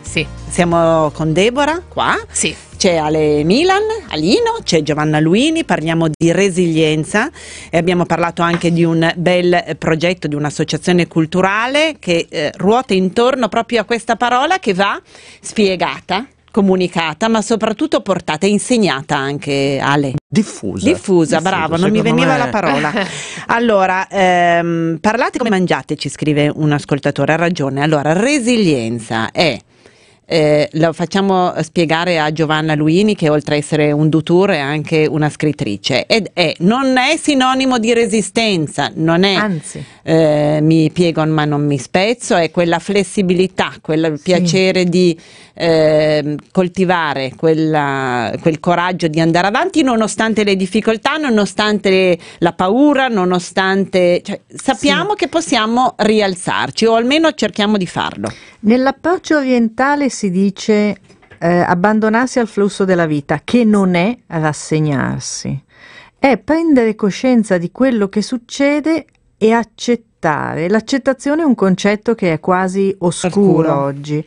Sì. Siamo con Deborah qua. Sì. C'è Ale Milan, Alino, c'è Giovanna Luini, parliamo di resilienza e abbiamo parlato anche di un bel progetto di un'associazione culturale che eh, ruota intorno proprio a questa parola che va spiegata, comunicata, ma soprattutto portata e insegnata anche Ale. Diffusa. Diffusa, Diffusa bravo, non mi veniva me... la parola. Allora, ehm, parlate come mangiate, ci scrive un ascoltatore, ha ragione. Allora, resilienza è eh, lo facciamo spiegare a Giovanna Luini che oltre a essere un dutour è anche una scrittrice ed è, non è sinonimo di resistenza, non è Anzi. Eh, mi piego ma non mi spezzo, è quella flessibilità, quel sì. piacere di eh, coltivare quella, quel coraggio di andare avanti nonostante le difficoltà, nonostante la paura, nonostante cioè, sappiamo sì. che possiamo rialzarci o almeno cerchiamo di farlo. Nell'approccio orientale si dice eh, abbandonarsi al flusso della vita, che non è rassegnarsi, è prendere coscienza di quello che succede e accettare. L'accettazione è un concetto che è quasi oscuro Arcuro. oggi.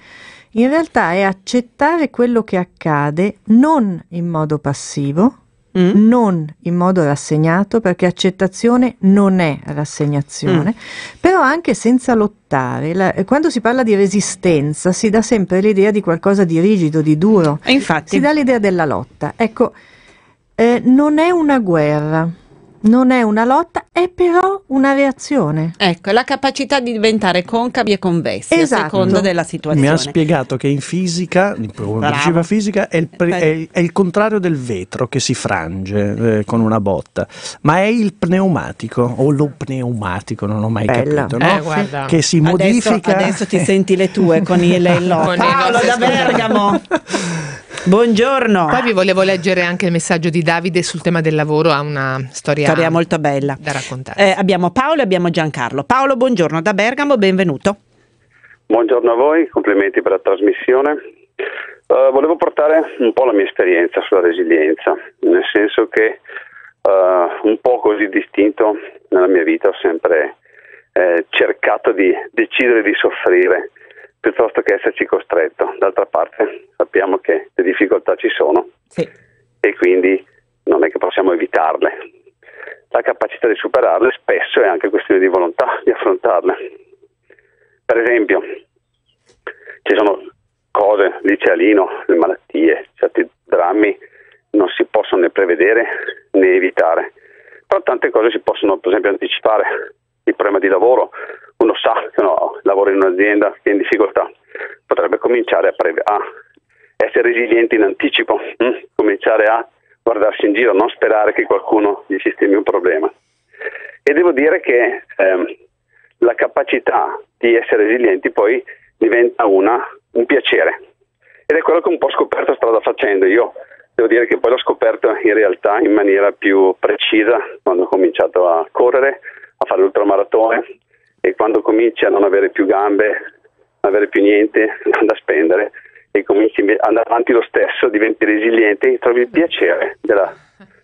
In realtà è accettare quello che accade non in modo passivo, mm. non in modo rassegnato, perché accettazione non è rassegnazione, mm. però anche senza lottare. La, eh, quando si parla di resistenza si dà sempre l'idea di qualcosa di rigido, di duro, e eh, infatti. si dà l'idea della lotta. Ecco, eh, non è una guerra, non è una lotta, è però una reazione. Ecco, la capacità di diventare concavi e convessi esatto. a seconda della situazione. Mi ha spiegato che in fisica, in principio fisica, è il, pre, è, è il, contrario del vetro che si frange eh, con una botta, ma è il pneumatico o lo pneumatico, non ho mai Bella. capito, eh, no? eh, che si modifica. Adesso, adesso ti senti le tue con il, il Paolo da Bergamo. Buongiorno. Poi vi volevo leggere anche il messaggio di Davide sul tema del lavoro, ha una storia, storia molto bella da raccontare. Eh, abbiamo Paolo e abbiamo Giancarlo. Paolo, buongiorno da Bergamo, benvenuto. Buongiorno a voi, complimenti per la trasmissione. Uh, volevo portare un po' la mia esperienza sulla resilienza, nel senso che uh, un po' così distinto nella mia vita ho sempre eh, cercato di decidere di soffrire piuttosto che esserci costretto. D'altra parte sappiamo che le difficoltà ci sono sì. e quindi non è che possiamo evitarle. La capacità di superarle spesso è anche questione di volontà di affrontarle. Per esempio, ci sono cose, dice Alino, le malattie, certi drammi non si possono né prevedere né evitare, però tante cose si possono per esempio anticipare il problema di lavoro, uno sa che no, lavora in un'azienda che è in difficoltà, potrebbe cominciare a, pre- a essere resiliente in anticipo, hm? cominciare a guardarsi in giro, non sperare che qualcuno gli sistemi un problema. E devo dire che ehm, la capacità di essere resilienti poi diventa una, un piacere. Ed è quello che un po' ho scoperto strada facendo. Io devo dire che poi l'ho scoperto in realtà in maniera più precisa quando ho cominciato a correre, a fare l'ultramaratone e quando cominci a non avere più gambe, non avere più niente da spendere e cominci ad andare avanti lo stesso, diventi resiliente e trovi il piacere della,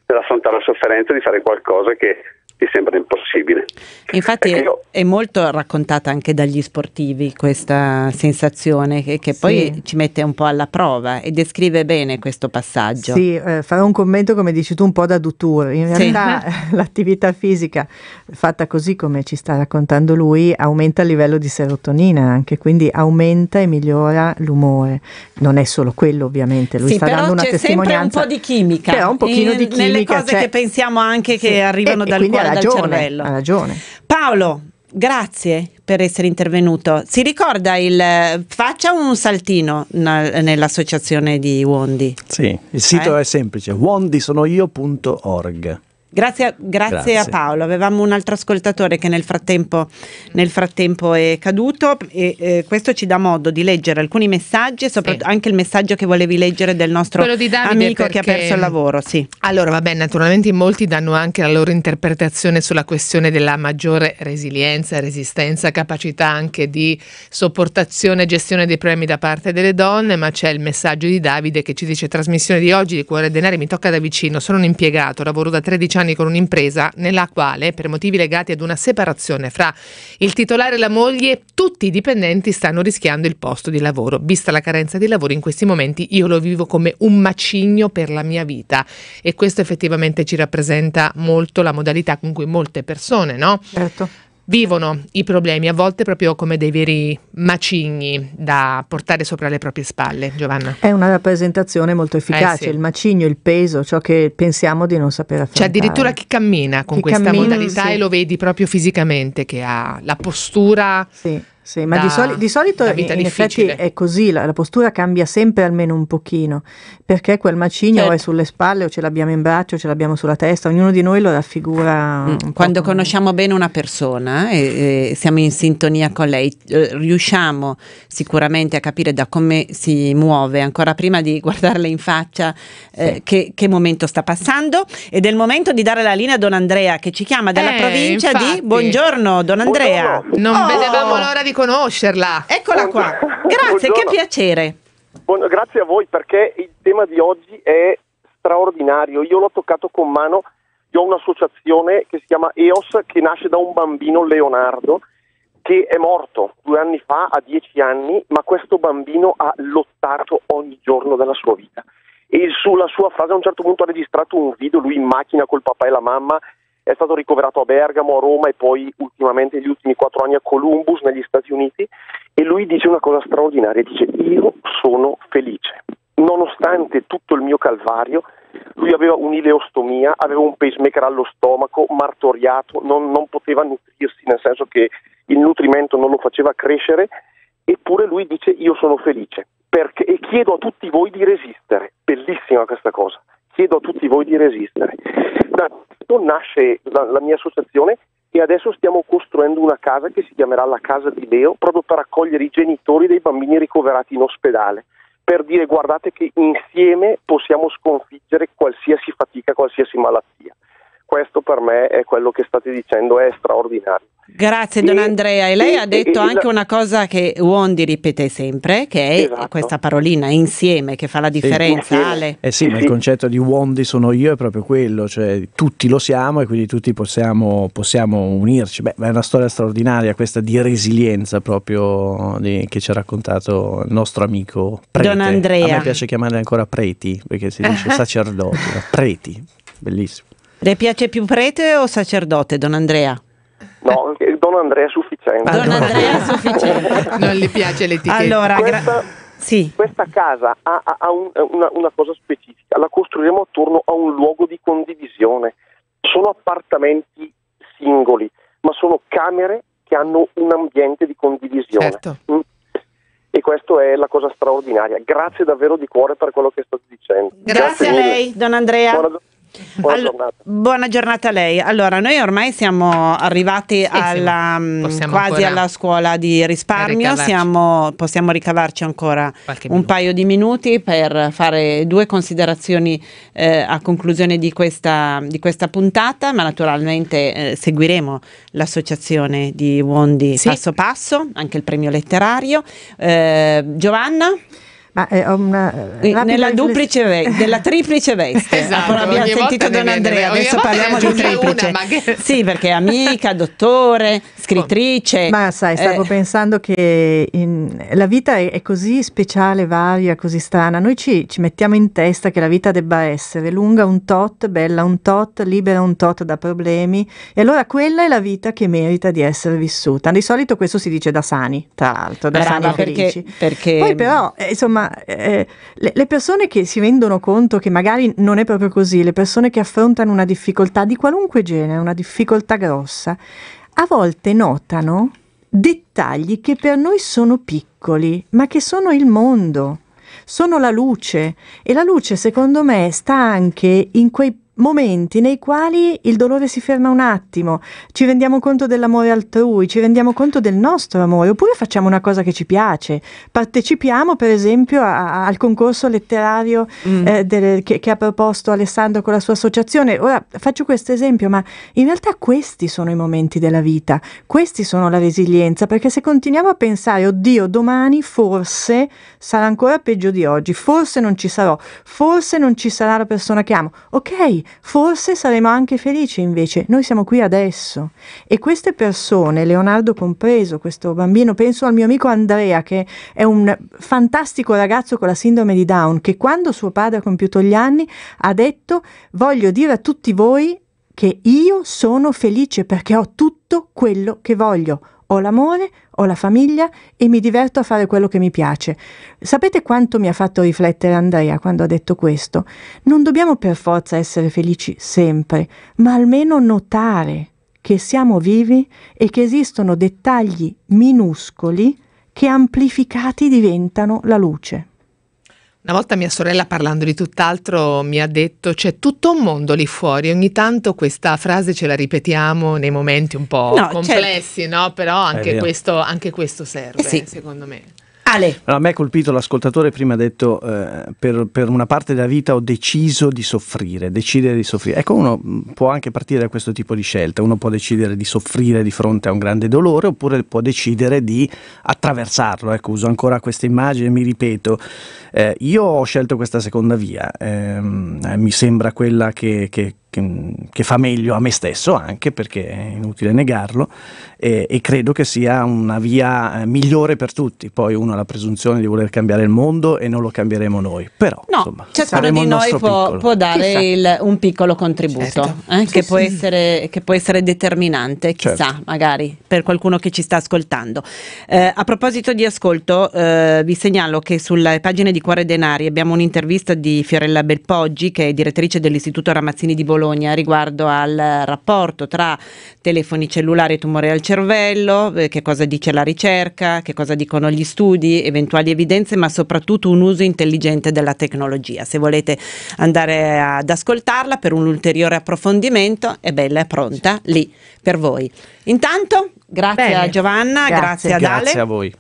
dell'affrontare la sofferenza di fare qualcosa che mi sembra impossibile. Infatti io, è molto raccontata anche dagli sportivi questa sensazione che, che sì. poi ci mette un po' alla prova e descrive bene questo passaggio. Sì, eh, farò un commento come dici tu un po' da Dutour, in sì. realtà eh, l'attività fisica fatta così come ci sta raccontando lui aumenta il livello di serotonina anche, quindi aumenta e migliora l'umore. Non è solo quello ovviamente, lui sì, sta dando una testimonianza. Però c'è sempre un po' di chimica. Però un pochino in, di chimica. Nelle cose cioè, che pensiamo anche che arrivano e, dal e quindi cuore ragione, dal cervello. Ha ragione. Paolo, grazie per essere intervenuto. Si ricorda il faccia un saltino na, nell'associazione di Wondi? Sì, il sito eh? è semplice, wondisonoio.org. Grazie a, grazie, grazie, a Paolo. Avevamo un altro ascoltatore che nel frattempo, nel frattempo è caduto e eh, questo ci dà modo di leggere alcuni messaggi e soprattutto sì. anche il messaggio che volevi leggere del nostro amico perché... che ha perso il lavoro. Sì. Allora, vabbè, naturalmente molti danno anche la loro interpretazione sulla questione della maggiore resilienza, resistenza, capacità anche di sopportazione e gestione dei problemi da parte delle donne, ma c'è il messaggio di Davide che ci dice trasmissione di oggi di Cuore e Denari, mi tocca da vicino, sono un impiegato, lavoro da 13 anni anni con un'impresa nella quale, per motivi legati ad una separazione fra il titolare e la moglie, tutti i dipendenti stanno rischiando il posto di lavoro. Vista la carenza di lavoro in questi momenti, io lo vivo come un macigno per la mia vita e questo effettivamente ci rappresenta molto la modalità con cui molte persone, no? Certo vivono i problemi, a volte proprio come dei veri macigni da portare sopra le proprie spalle. Giovanna. È una rappresentazione molto efficace, eh sì. il macigno, il peso, ciò che pensiamo di non sapere cioè, affrontare. C'è addirittura chi cammina con chi questa cammina, modalità sì. e lo vedi proprio fisicamente che ha la postura sì. Sì, ma da, di, soli, di, solito in difficile. effetti è così, la, la, postura cambia sempre almeno un pochino, perché quel macigno certo. è sulle spalle o ce l'abbiamo in braccio, o ce l'abbiamo sulla testa, ognuno di noi lo raffigura. Mm, quando come... conosciamo bene una persona eh, e, e, siamo in sintonia con lei, eh, riusciamo sicuramente a capire da come si muove, ancora prima di guardarle in faccia, eh, che, che, momento sta passando ed è il momento di dare la linea a Don Andrea che ci chiama dalla eh, provincia infatti. di... Buongiorno Don Andrea. Buongiorno. Non oh. vedevamo l'ora di conoscerla. Eccola Buongiorno. qua. Grazie, Buongiorno. che piacere. Buon, grazie a voi perché il tema di oggi è straordinario. Io l'ho toccato con mano. Io ho un'associazione che si chiama EOS che nasce da un bambino Leonardo che è morto due anni fa a dieci anni, ma questo bambino ha lottato ogni giorno della sua vita. E sulla sua frase a un certo punto ha registrato un video, lui in macchina col papà e la mamma, è stato ricoverato a Bergamo, a Roma e poi ultimamente negli ultimi quattro anni a Columbus negli Stati Uniti e lui dice una cosa straordinaria, dice io sono felice, nonostante tutto il mio calvario, lui aveva un'ileostomia, aveva un pacemaker allo stomaco, martoriato, non, non poteva nutrirsi nel senso che il nutrimento non lo faceva crescere, eppure lui dice io sono felice perché, e chiedo a tutti voi di resistere, bellissima questa cosa chiedo a tutti voi di resistere. Da questo nasce la, la mia associazione e adesso stiamo costruendo una casa che si chiamerà la Casa di Deo proprio per accogliere i genitori dei bambini ricoverati in ospedale per dire guardate che insieme possiamo sconfiggere qualsiasi fatica, qualsiasi malattia questo per me è quello che state dicendo, è straordinario. Grazie Don Andrea e lei e, ha detto e, anche la... una cosa che Wondi ripete sempre, che è esatto. questa parolina insieme che fa la differenza. Sì, Ale. Eh sì, ma il concetto di Wondi sono io è proprio quello, cioè tutti lo siamo e quindi tutti possiamo, possiamo unirci. Beh, è una storia straordinaria questa di resilienza proprio di, che ci ha raccontato il nostro amico Prete. Don Andrea. A me piace chiamarli ancora preti perché si dice sacerdoti, preti, bellissimo. Le piace più prete o sacerdote, don Andrea? No, don Andrea è sufficiente. Ah, don Andrea è sufficiente. non gli piace l'etichetta. Allora, Questa... Sì. Questa casa ha, ha, ha un, una, una, cosa specifica, la costruiremo attorno a un luogo di condivisione. Sono appartamenti singoli, ma sono camere che hanno un ambiente di condivisione. Certo. Mm. E questa è la cosa straordinaria. Grazie davvero di cuore per quello che state dicendo. Grazie, Grazie a lei, Don Andrea. Buona... Buona, All- giornata. buona giornata a lei. Allora, noi ormai siamo arrivati alla, mm, quasi alla scuola di risparmio, siamo, possiamo ricavarci ancora Qualche un minuto. paio di minuti per fare due considerazioni eh, a conclusione di questa, di questa, puntata, ma naturalmente eh, seguiremo l'associazione di Wondi sì. passo passo, anche il premio letterario. Eh, Giovanna? Ma è eh, una, eh, nella duplice veste, nella triplice veste. esatto, abbiamo sentito Don Andrea, adesso parliamo di triplice. Una, che... Sì, perché amica, dottore, scrittrice. Ma sai, stavo eh. pensando che in, la vita è, è, così speciale, varia, così strana. Noi ci, ci mettiamo in testa che la vita debba essere lunga un tot, bella un tot, libera un tot da problemi. E allora quella è la vita che merita di essere vissuta. Di solito questo si dice da sani, tra l'altro, da Brava, sani perché, perché... Poi però, eh, insomma, eh, le, le, persone che si rendono conto che magari non è proprio così, le persone che affrontano una difficoltà di qualunque genere, una difficoltà grossa, a volte notano dettagli che per noi sono piccoli, ma che sono il mondo, sono la luce e la luce secondo me sta anche in quei momenti nei quali il dolore si ferma un attimo, ci rendiamo conto dell'amore altrui, ci rendiamo conto del nostro amore, oppure facciamo una cosa che ci piace, partecipiamo per esempio a, a, al concorso letterario mm. eh, del, che, che, ha proposto Alessandro con la sua associazione. Ora faccio questo esempio, ma in realtà questi sono i momenti della vita, questi sono la resilienza, perché se continuiamo a pensare, oddio, domani forse sarà ancora peggio di oggi, forse non ci sarò, forse non ci sarà la persona che amo, ok, forse saremo anche felici invece, noi siamo qui adesso. E queste persone, Leonardo compreso, questo bambino, penso al mio amico Andrea, che è un fantastico ragazzo con la sindrome di Down, che quando suo padre ha compiuto gli anni ha detto voglio dire a tutti voi che io sono felice perché ho tutto quello che voglio ho l'amore, ho la famiglia e mi diverto a fare quello che mi piace. Sapete quanto mi ha fatto riflettere Andrea quando ha detto questo? Non dobbiamo per forza essere felici sempre, ma almeno notare che siamo vivi e che esistono dettagli minuscoli che amplificati diventano la luce. Una volta mia sorella parlando di tutt'altro mi ha detto c'è tutto un mondo lì fuori, ogni tanto questa frase ce la ripetiamo nei momenti un po' no, cioè complessi, certo. no? però anche questo, anche questo, serve eh sì. secondo me. Ale. No, a me ha colpito l'ascoltatore prima ha detto eh, per, per, una parte della vita ho deciso di soffrire, decidere di soffrire. Ecco, uno mm, può anche partire da questo tipo di scelta, uno può decidere di soffrire di fronte a un grande dolore oppure può decidere di attraversarlo. Ecco, uso ancora questa immagine, mi ripeto, eh, io ho scelto questa seconda via, ehm, eh, mi sembra quella che, che che, che, fa meglio a me stesso anche perché è inutile negarlo e, e, credo che sia una via eh, migliore per tutti. Poi uno ha la presunzione di voler cambiare il mondo e non lo cambieremo noi, però no, insomma, ciascuno certo, di noi può, può, dare il, un piccolo contributo certo. eh, che, Può essere, che, Può essere, determinante, chissà, certo. magari per qualcuno che ci sta ascoltando. Eh, a proposito di ascolto, eh, vi segnalo che sulle pagine di Cuore Denari abbiamo un'intervista di Fiorella Belpoggi che è direttrice dell'Istituto Ramazzini di Bologna Bologna riguardo al rapporto tra telefoni cellulari e tumore al cervello, eh, che cosa dice la ricerca, che cosa dicono gli studi, eventuali evidenze, ma soprattutto un uso intelligente della tecnologia. Se volete andare ad ascoltarla per un ulteriore approfondimento, è bella e pronta lì per voi. Intanto, grazie Bene. a Giovanna, grazie, grazie ad Ale. Grazie a voi.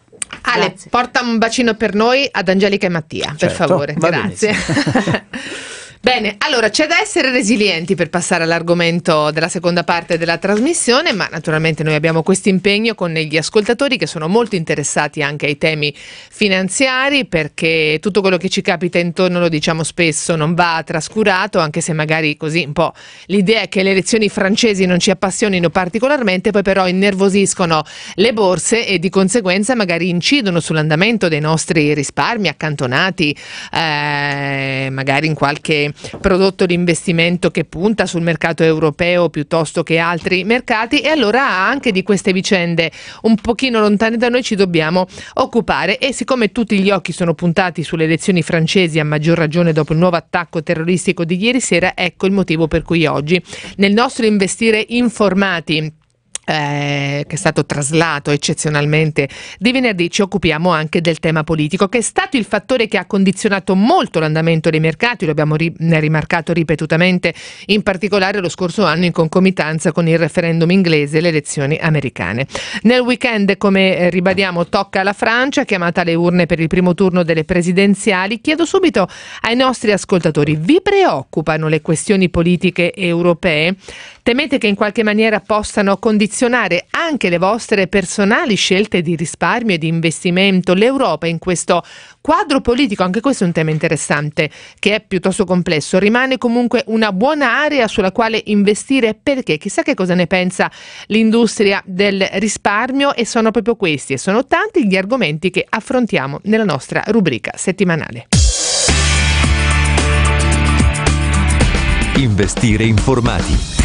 Ale, grazie. porta un bacino per noi ad Angelica e Mattia, certo, per favore. Grazie. Bene, allora c'è da essere resilienti per passare all'argomento della seconda parte della trasmissione, ma naturalmente noi abbiamo questo impegno con gli ascoltatori che sono molto interessati anche ai temi finanziari perché tutto quello che ci capita intorno, lo diciamo spesso, non va trascurato, anche se magari così un po' l'idea è che le elezioni francesi non ci appassionino particolarmente, poi però innervosiscono le borse e di conseguenza magari incidono sull'andamento dei nostri risparmi accantonati, eh, magari in qualche prodotto d'investimento che punta sul mercato europeo piuttosto che altri mercati e allora anche di queste vicende un pochino lontane da noi ci dobbiamo occupare e siccome tutti gli occhi sono puntati sulle elezioni francesi a maggior ragione dopo il nuovo attacco terroristico di ieri sera, ecco il motivo per cui oggi nel nostro investire informati eh, che è stato traslato eccezionalmente di venerdì, ci occupiamo anche del tema politico, che è stato il fattore che ha condizionato molto l'andamento dei mercati, lo abbiamo ri- rimarcato ripetutamente, in particolare lo scorso anno in concomitanza con il referendum inglese e le elezioni americane. Nel weekend, come eh, ribadiamo, tocca alla Francia, chiamata alle urne per il primo turno delle presidenziali. Chiedo subito ai nostri ascoltatori, vi preoccupano le questioni politiche europee? Temete che in qualche maniera possano condizionare anche le vostre personali scelte di risparmio e di investimento? L'Europa in questo quadro politico, anche questo è un tema interessante, che è piuttosto complesso, rimane comunque una buona area sulla quale investire perché chissà che cosa ne pensa l'industria del risparmio e sono proprio questi e sono tanti gli argomenti che affrontiamo nella nostra rubrica settimanale. Investire informati.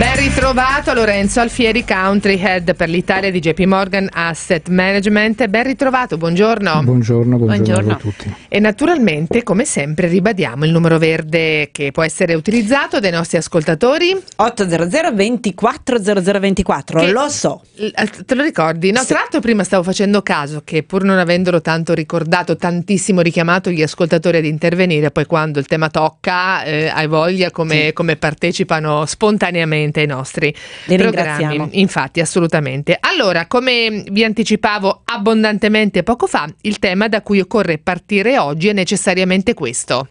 Ben ritrovato Lorenzo Alfieri, Country Head per l'Italia di JP Morgan Asset Management. Ben ritrovato, buongiorno. Buongiorno, buongiorno, buongiorno. a tutti. E naturalmente, come sempre, ribadiamo il numero verde che può essere utilizzato dai nostri ascoltatori. 800 24 0024, che, lo so. Eh, te lo ricordi? No, sì. tra l'altro prima stavo facendo caso che pur non avendolo tanto ricordato, tantissimo richiamato gli ascoltatori ad intervenire, poi quando il tema tocca eh, hai voglia come, sì. come partecipano spontaneamente regolarmente ai nostri Le programmi. Infatti, assolutamente. Allora, come vi anticipavo abbondantemente poco fa, il tema da cui occorre partire oggi è necessariamente questo.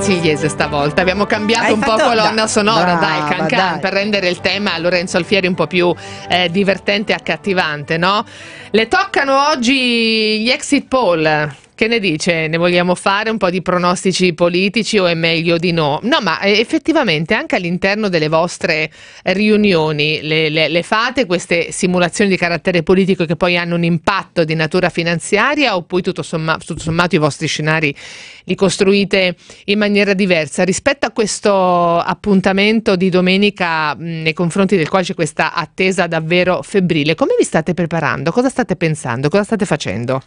marsigliese stavolta. Abbiamo cambiato Hai un po' colonna sonora, brava, dai, can, can dai. per rendere il tema a Lorenzo Alfieri un po' più eh, divertente e accattivante, no? Le toccano oggi gli exit poll. Che ne dice? Ne vogliamo fare un po' di pronostici politici o è meglio di no? No, ma eh, effettivamente anche all'interno delle vostre riunioni le, le, le fate queste simulazioni di carattere politico che poi hanno un impatto di natura finanziaria o poi tutto, somma, tutto sommato i vostri scenari li costruite in maniera diversa? Rispetto a questo appuntamento di domenica mh, nei confronti del quale c'è questa attesa davvero febbrile, come vi state preparando? Cosa state pensando? Cosa state facendo?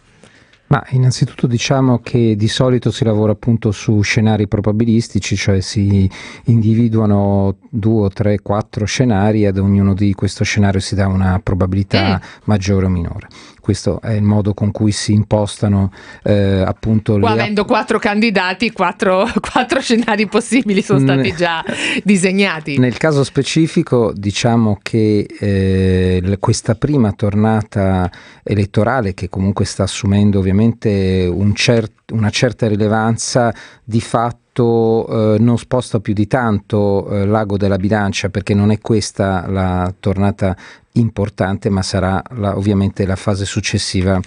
Ma innanzitutto diciamo che di solito si lavora appunto su scenari probabilistici, cioè si individuano due, tre, quattro scenari e ad ognuno di questi scenari si dà una probabilità eh. maggiore o minore questo è il modo con cui si impostano eh, appunto le... avendo quattro candidati, quattro, quattro, scenari possibili sono mm. stati già disegnati. Nel caso specifico diciamo che eh, questa prima tornata elettorale che comunque sta assumendo ovviamente un cer- una certa rilevanza di fatto eh, non sposta più di tanto eh, l'ago della bilancia perché non è questa la tornata importante, ma sarà la, ovviamente la fase successiva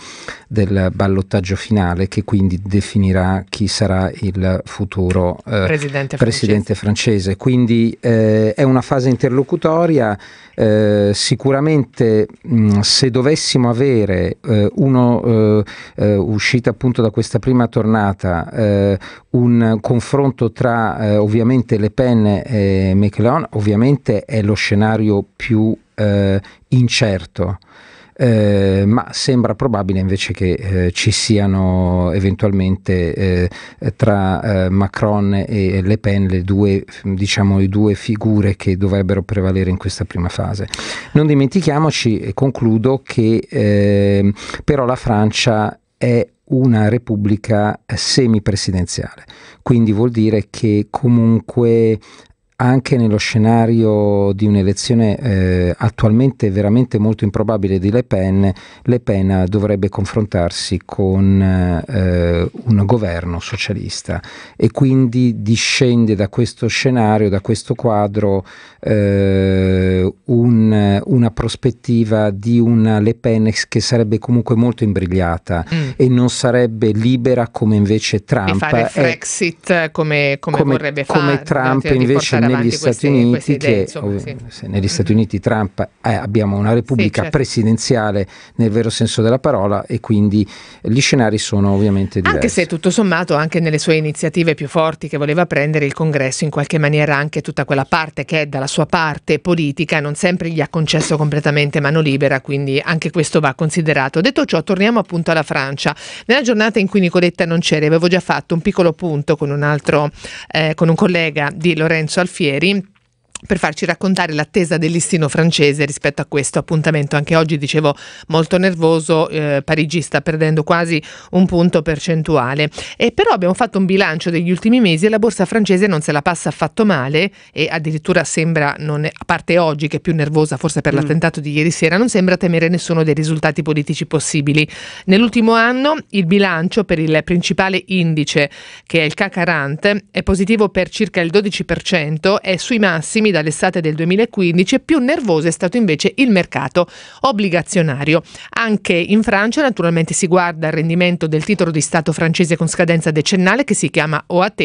del ballottaggio finale che quindi definirà chi sarà il futuro eh, presidente, presidente, francese. Quindi eh, è una fase interlocutoria, eh, sicuramente mh, se dovessimo avere eh, uno eh, eh, uscita appunto da questa prima tornata, un confronto tra ovviamente Le Pen e Macron, ovviamente è lo scenario più eh, incerto. Eh, ma sembra probabile invece che eh, ci siano eventualmente eh, tra eh, Macron e Le Pen le due, diciamo, le due, figure che dovrebbero prevalere in questa prima fase. Non dimentichiamoci, e concludo, che eh, però la Francia è una repubblica eh, semipresidenziale, quindi vuol dire che comunque anche nello scenario di un'elezione eh, attualmente veramente molto improbabile di Le Pen, Le Pen dovrebbe confrontarsi con eh, un governo socialista e quindi discende da questo scenario, da questo quadro, eh, un, una prospettiva di una Le Pen che sarebbe comunque molto imbrigliata mm. e non sarebbe libera come invece Trump. E fare Frexit eh, come, come, come, vorrebbe fare. Come Trump invece negli Stati questi, Uniti, queste idee, che, insomma, oh, sì. negli Stati mm-hmm. Uniti Trump eh, abbiamo una repubblica sì, certo. presidenziale nel vero senso della parola e quindi gli scenari sono ovviamente diversi. Anche se tutto sommato anche nelle sue iniziative più forti che voleva prendere il congresso in qualche maniera anche tutta quella parte che è dalla sua parte politica non sempre gli ha concesso completamente mano libera, quindi anche questo va considerato. Detto ciò, torniamo appunto alla Francia. Nella giornata in cui Nicoletta non c'era, avevo già fatto un piccolo punto con un altro eh, con un collega di Lorenzo Alfano fieri per farci raccontare l'attesa del listino francese rispetto a questo appuntamento. Anche oggi dicevo molto nervoso, eh, sta perdendo quasi un punto percentuale. E però abbiamo fatto un bilancio degli ultimi mesi e la borsa francese non se la passa affatto male e addirittura sembra, non è, a parte oggi che è più nervosa forse per mm. l'attentato di ieri sera, non sembra temere nessuno dei risultati politici possibili. Nell'ultimo anno il bilancio per il principale indice che è il CACARANT è positivo per circa il 12%, è sui massimi premi dall'estate del 2015, più nervoso è stato invece il mercato obbligazionario. Anche in Francia naturalmente si guarda al rendimento del titolo di Stato francese con scadenza decennale che si chiama OAT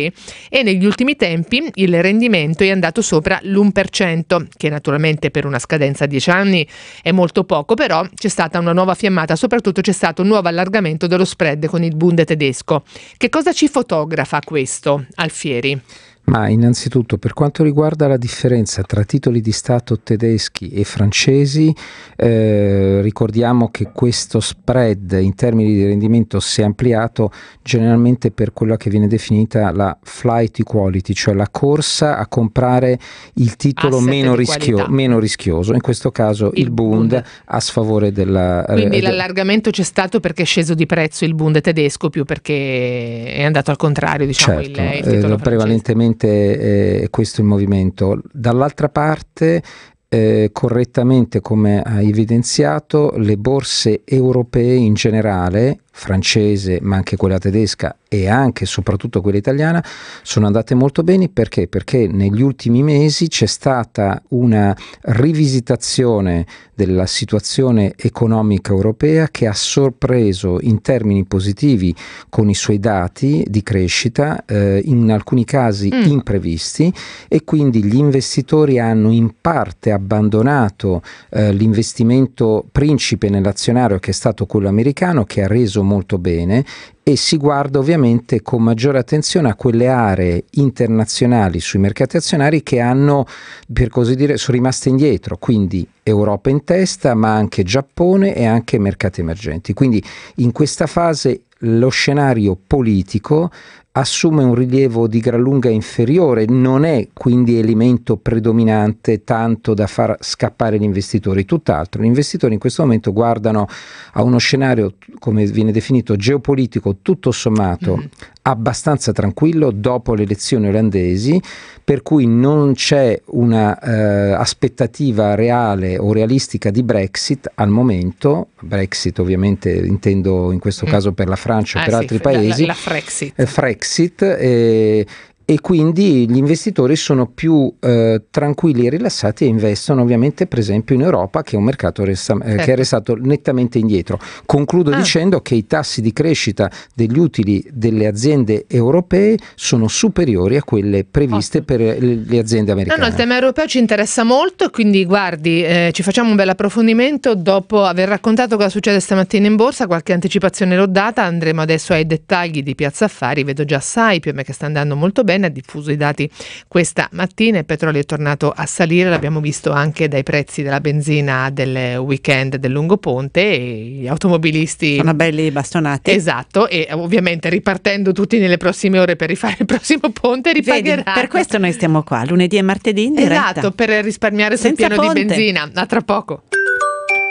e negli ultimi tempi il rendimento è andato sopra l'1%, che naturalmente per una scadenza a 10 anni è molto poco, però c'è stata una nuova fiammata, soprattutto c'è stato un nuovo allargamento dello spread con il Bund tedesco. Che cosa ci fotografa questo, Alfieri? Ma innanzitutto per quanto riguarda la differenza tra titoli di Stato tedeschi e francesi, eh, ricordiamo che questo spread in termini di rendimento si è ampliato generalmente per quella che viene definita la flight equality, cioè la corsa a comprare il titolo meno, rischio, meno, rischioso, in questo caso il, il Bund, Bund, a sfavore della... Eh, Quindi eh, l'allargamento c'è stato perché è sceso di prezzo il Bund tedesco più perché è andato al contrario, diciamo, certo, il, il titolo eh, prevalentemente sicuramente eh, è questo il movimento. Dall'altra parte eh, correttamente, come hai evidenziato, le borse europee in generale francese, ma anche quella tedesca e anche e soprattutto quella italiana, sono andate molto bene perché? Perché negli ultimi mesi c'è stata una rivisitazione della situazione economica europea che ha sorpreso in termini positivi con i suoi dati di crescita, eh, in alcuni casi mm. imprevisti e quindi gli investitori hanno in parte abbandonato eh, l'investimento principe nell'azionario che è stato quello americano che ha reso molto molto bene e si guarda ovviamente con maggiore attenzione a quelle aree internazionali sui mercati azionari che hanno, per così dire, sono rimaste indietro, quindi Europa in testa, ma anche Giappone e anche mercati emergenti. Quindi in questa fase lo scenario politico assume un rilievo di gran lunga inferiore, non è quindi elemento predominante tanto da far scappare gli investitori, tutt'altro, gli investitori in questo momento guardano a uno scenario, come viene definito, geopolitico tutto sommato mm-hmm. abbastanza tranquillo dopo le elezioni olandesi, per cui non c'è una eh, aspettativa reale o realistica di Brexit al momento, Brexit ovviamente intendo in questo mm. caso per la Francia o ah, per sì, altri paesi, la, la, la Frexit. Eh, Frexit Brexit e, e quindi gli investitori sono più eh, tranquilli e rilassati e investono ovviamente per esempio in Europa che è un mercato resta, eh, certo. che è certo. restato nettamente indietro. Concludo ah. dicendo che i tassi di crescita degli utili delle aziende europee sono superiori a quelle previste oh. per le aziende americane. No, no, il tema europeo ci interessa molto quindi guardi eh, ci facciamo un bel approfondimento dopo aver raccontato cosa succede stamattina in borsa, qualche anticipazione l'ho data, andremo adesso ai dettagli di Piazza Affari, vedo già Saipem che sta andando molto bene bene, ha diffuso i dati questa mattina, il petrolio è tornato a salire, l'abbiamo visto anche dai prezzi della benzina del weekend del Lungo Ponte e gli automobilisti... Sono belli bastonati. Esatto, e ovviamente ripartendo tutti nelle prossime ore per rifare il prossimo ponte ripagherà. Vedi, per questo noi stiamo qua, lunedì e martedì in diretta. Esatto, per risparmiare sul Senza piano ponte. di benzina. A tra poco.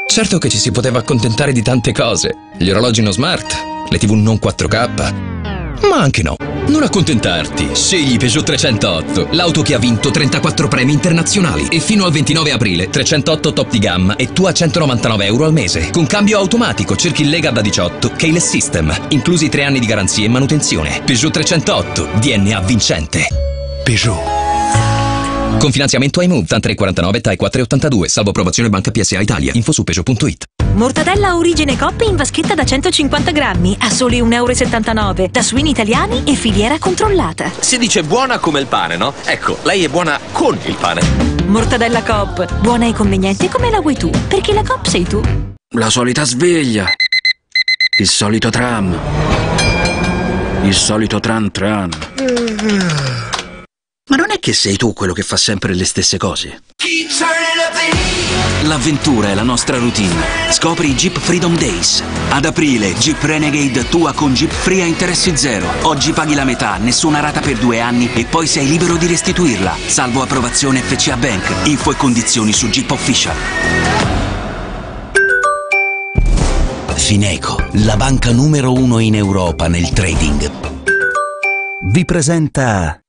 Certo che ci si poteva accontentare di tante cose. Gli orologi non smart, le tv non 4K ma anche no. Non accontentarti, scegli Peugeot 308, l'auto che ha vinto 34 premi internazionali e fino al 29 aprile 308 top di gamma e tu a 199 euro al mese. Con cambio automatico cerchi Lega da 18, Keyless System, inclusi 3 anni di garanzia e manutenzione. Peugeot 308, DNA vincente. Peugeot. Con finanziamento iMove TAN 349 TAI 482, salvo approvazione Banca PSA Italia. Info su Peugeot.it Mortadella origine coppe in vaschetta da 150 grammi a soli 1,79 euro da suini italiani e filiera controllata. Si dice buona come il pane, no? Ecco, lei è buona con il pane. Mortadella Coop, buona e conveniente come la vuoi tu, perché la Coop sei tu. La solita sveglia. Il solito tram. Il solito tran tran. Mm-hmm. Ma non è che sei tu quello che fa sempre le stesse cose? L'avventura è la nostra routine. Scopri Jeep Freedom Days. Ad aprile, Jeep Renegade tua con Jeep Free a interessi zero. Oggi paghi la metà, nessuna rata per due anni e poi sei libero di restituirla. Salvo approvazione FCA Bank. Info e condizioni su Jeep Official. Fineco, la banca numero uno in Europa nel trading. Vi presenta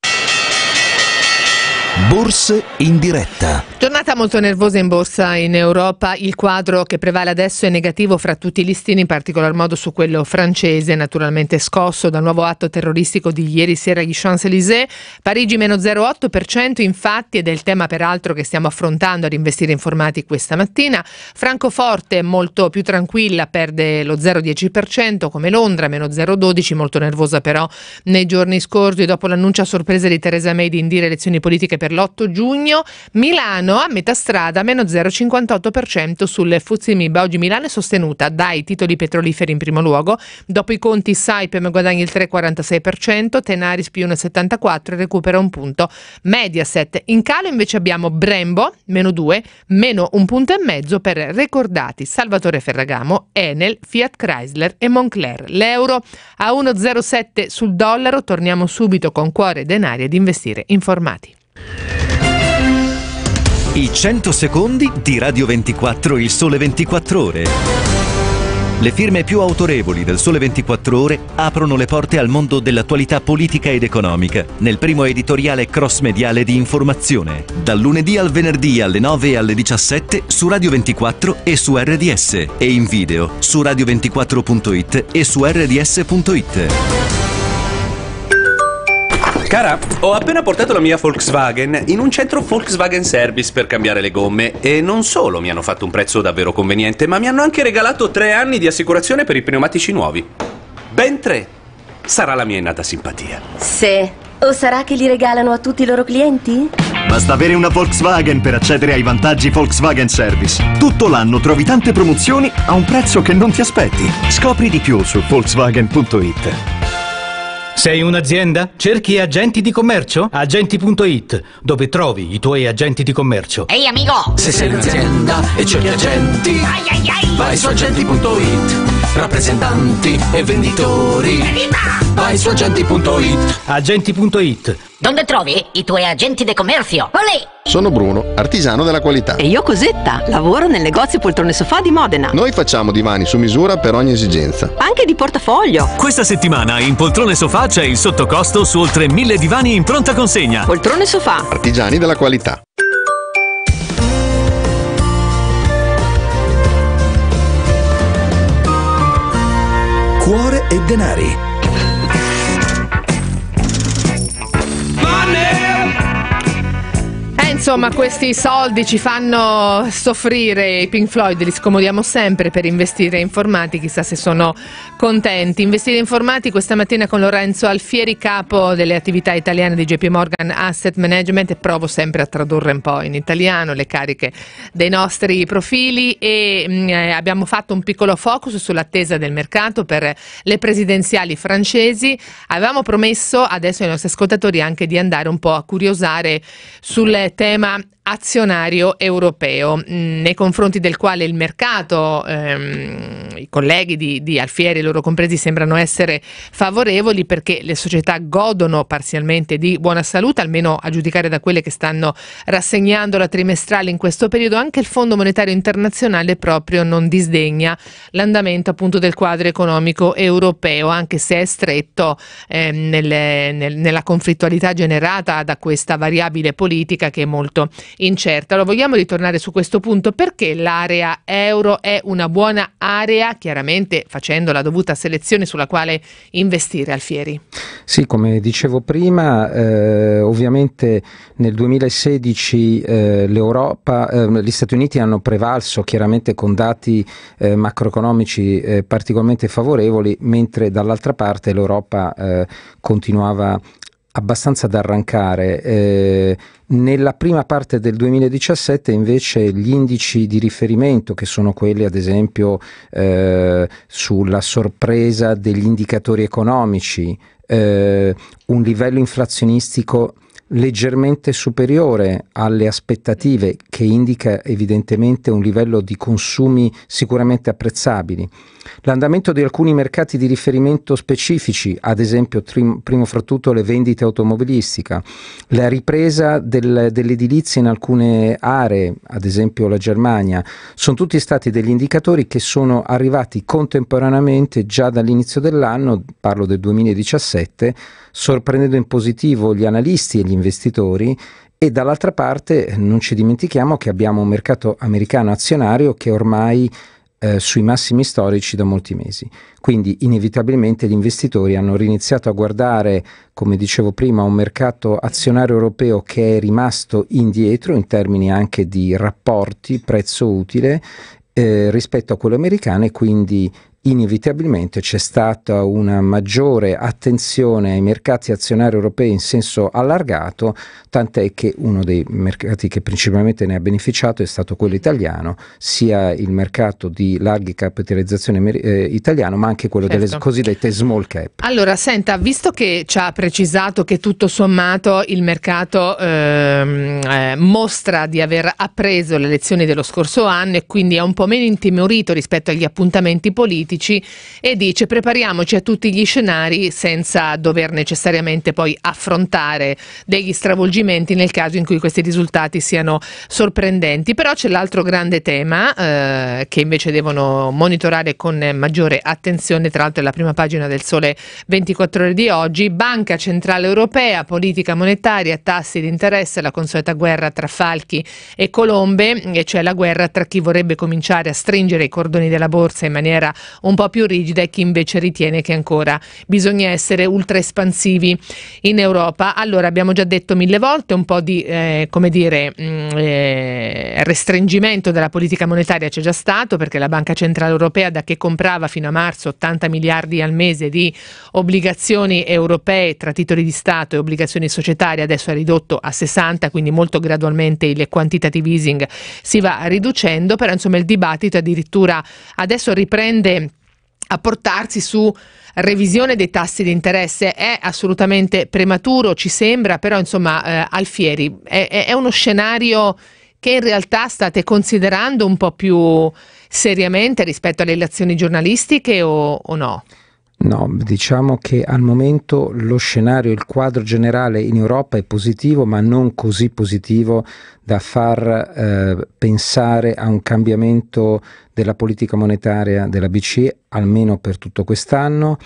Borse in diretta. Giornata molto nervosa in borsa in Europa, il quadro che prevale adesso è negativo fra tutti i listini, in particolar modo su quello francese, naturalmente scosso dal nuovo atto terroristico di ieri sera agli Champs-Élysées. Parigi meno 0,8% infatti ed è il tema peraltro che stiamo affrontando ad investire informati questa mattina. Francoforte molto più tranquilla, perde lo 0,10% come Londra meno 0,12%, molto nervosa però nei giorni scorsi dopo l'annuncio a sorpresa di Theresa May di indire elezioni politiche per l'8 giugno, Milano a metà strada meno 0,58% sul Fuzimiba. Oggi Milano è sostenuta dai titoli petroliferi in primo luogo, dopo i conti Saipem guadagna il 3,46%, Tenaris più 1,74% e recupera un punto, Mediaset in calo invece abbiamo Brembo meno 2, meno un punto e mezzo per ricordati Salvatore Ferragamo, Enel, Fiat Chrysler e Moncler. L'euro a 1,07 sul dollaro, torniamo subito con cuore, e denari ad investire informati. I 100 secondi di Radio 24 Il Sole 24 Ore. Le firme più autorevoli del Sole 24 Ore aprono le porte al mondo dell'attualità politica ed economica nel primo editoriale cross-mediale di informazione. Dal lunedì al venerdì alle 9 e alle 17 su Radio 24 e su RDS e in video su radio24.it e su rds.it. Cara, ho appena portato la mia Volkswagen in un centro Volkswagen Service per cambiare le gomme e non solo mi hanno fatto un prezzo davvero conveniente, ma mi hanno anche regalato tre anni di assicurazione per i pneumatici nuovi. Ben tre. Sarà la mia innata simpatia. Sì. O sarà che li regalano a tutti i loro clienti? Basta avere una Volkswagen per accedere ai vantaggi Volkswagen Service. Tutto l'anno trovi tante promozioni a un prezzo che non ti aspetti. Scopri di più su Volkswagen.it. Sei un'azienda? Cerchi agenti di commercio? Agenti.it, dove trovi i tuoi agenti di commercio. Ehi amico! Se sei un'azienda e cerchi agenti, ai ai ai. vai su agenti.it rappresentanti e venditori. Vai su agenti.it. Agenti.it. Dove trovi i tuoi agenti de commercio? Olè! Sono Bruno, artigiano della qualità. E io Cosetta, lavoro nel negozio Poltrone Sofà di Modena. Noi facciamo divani su misura per ogni esigenza. Anche di portafoglio. Questa settimana in Poltrone Sofà c'è il sottocosto su oltre mille divani in pronta consegna. Poltrone Sofà. Artigiani della qualità. e denari. Insomma, questi soldi ci fanno soffrire i Pink Floyd, li scomodiamo sempre per investire in formati chissà se sono contenti. Investire in formati questa mattina con Lorenzo Alfieri, capo delle attività italiane di JP Morgan Asset Management e provo sempre a tradurre un po' in italiano le cariche dei nostri profili e mh, mm, eh, abbiamo fatto un piccolo focus sull'attesa del mercato per le presidenziali francesi. Avevamo promesso adesso ai nostri ascoltatori anche di andare un po' a curiosare sul tema Roma azionario europeo mm, nei confronti del quale il mercato, ehm, i colleghi di, di Alfieri, loro compresi, sembrano essere favorevoli perché le società godono parzialmente di buona salute, almeno a giudicare da quelle che stanno rassegnando la trimestrale in questo periodo, anche il Fondo Monetario Internazionale proprio non disdegna l'andamento appunto del quadro economico europeo, anche se è stretto ehm, nelle, nel, nella conflittualità generata da questa variabile politica che è molto incerta. Allora vogliamo ritornare su questo punto perché l'area euro è una buona area, chiaramente facendo la dovuta selezione sulla quale investire Alfieri. Sì, come dicevo prima, eh, ovviamente nel 2016 eh, l'Europa, eh, gli Stati Uniti hanno prevalso chiaramente con dati eh, macroeconomici eh, particolarmente favorevoli, mentre dall'altra parte l'Europa eh, continuava abbastanza da arrancare. Eh, nella prima parte del 2017 invece gli indici di riferimento, che sono quelli ad esempio eh, sulla sorpresa degli indicatori economici, eh, un livello inflazionistico leggermente superiore alle aspettative, che indica evidentemente un livello di consumi sicuramente apprezzabili. L'andamento di alcuni mercati di riferimento specifici, ad esempio trim, primo fra tutto le vendite automobilistiche, la ripresa del, dell'edilizia in alcune aree, ad esempio la Germania, sono tutti stati degli indicatori che sono arrivati contemporaneamente già dall'inizio dell'anno, parlo del 2017, sorprendendo in positivo gli analisti e gli investitori investitori e dall'altra parte non ci dimentichiamo che abbiamo un mercato americano azionario che ormai eh, sui massimi storici da molti mesi. Quindi inevitabilmente gli investitori hanno riniziato a guardare, come dicevo prima, un mercato azionario europeo che è rimasto indietro in termini anche di rapporti prezzo utile eh, rispetto a quello americano e quindi inevitabilmente c'è stata una maggiore attenzione ai mercati azionari europei in senso allargato, tant'è che uno dei mercati che principalmente ne ha beneficiato è stato quello italiano, sia il mercato di larghi capitalizzazione eh, italiano, ma anche quello certo. delle cosiddette small cap. Allora, senta, visto che ci ha precisato che tutto sommato il mercato ehm, eh, mostra di aver appreso le lezioni dello scorso anno e quindi è un po' meno intimorito rispetto agli appuntamenti politici, politici e dice prepariamoci a tutti gli scenari senza dover necessariamente poi affrontare degli stravolgimenti nel caso in cui questi risultati siano sorprendenti. Però c'è l'altro grande tema eh, che invece devono monitorare con maggiore attenzione, tra l'altro è la prima pagina del Sole 24 ore di oggi, Banca Centrale Europea, politica monetaria, tassi di interesse, la consueta guerra tra falchi e colombe, e cioè la guerra tra chi vorrebbe cominciare a stringere i cordoni della borsa in maniera un po' più rigida e chi invece ritiene che ancora bisogna essere ultra espansivi in Europa. Allora abbiamo già detto mille volte un po' di eh, come dire, mh, mm, eh, restringimento della politica monetaria c'è già stato perché la Banca Centrale Europea da che comprava fino a marzo 80 miliardi al mese di obbligazioni europee tra titoli di Stato e obbligazioni societarie adesso è ridotto a 60, quindi molto gradualmente il quantitative easing si va riducendo, però insomma il dibattito addirittura adesso riprende a portarsi su revisione dei tassi di interesse è assolutamente prematuro, ci sembra, però insomma eh, Alfieri è, è, uno scenario che in realtà state considerando un po' più seriamente rispetto alle relazioni giornalistiche o, o no? No, diciamo che al momento lo scenario, il quadro generale in Europa è positivo, ma non così positivo da far eh, pensare a un cambiamento della politica monetaria della BCE, almeno per tutto quest'anno,